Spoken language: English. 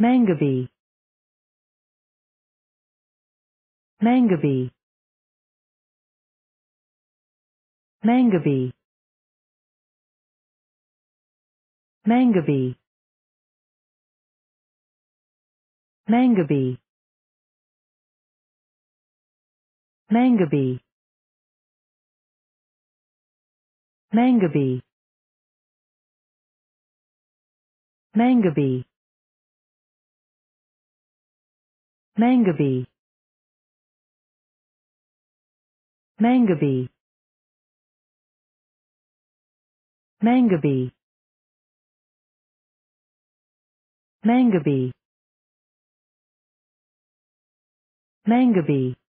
Mangabe. Mangabe. Mangabe. Mangabe. Mangabe. Mangabe. Mangabe. Mangabe. Mangabe. Mangabe. Mangabe. Mangabe. Mangabe.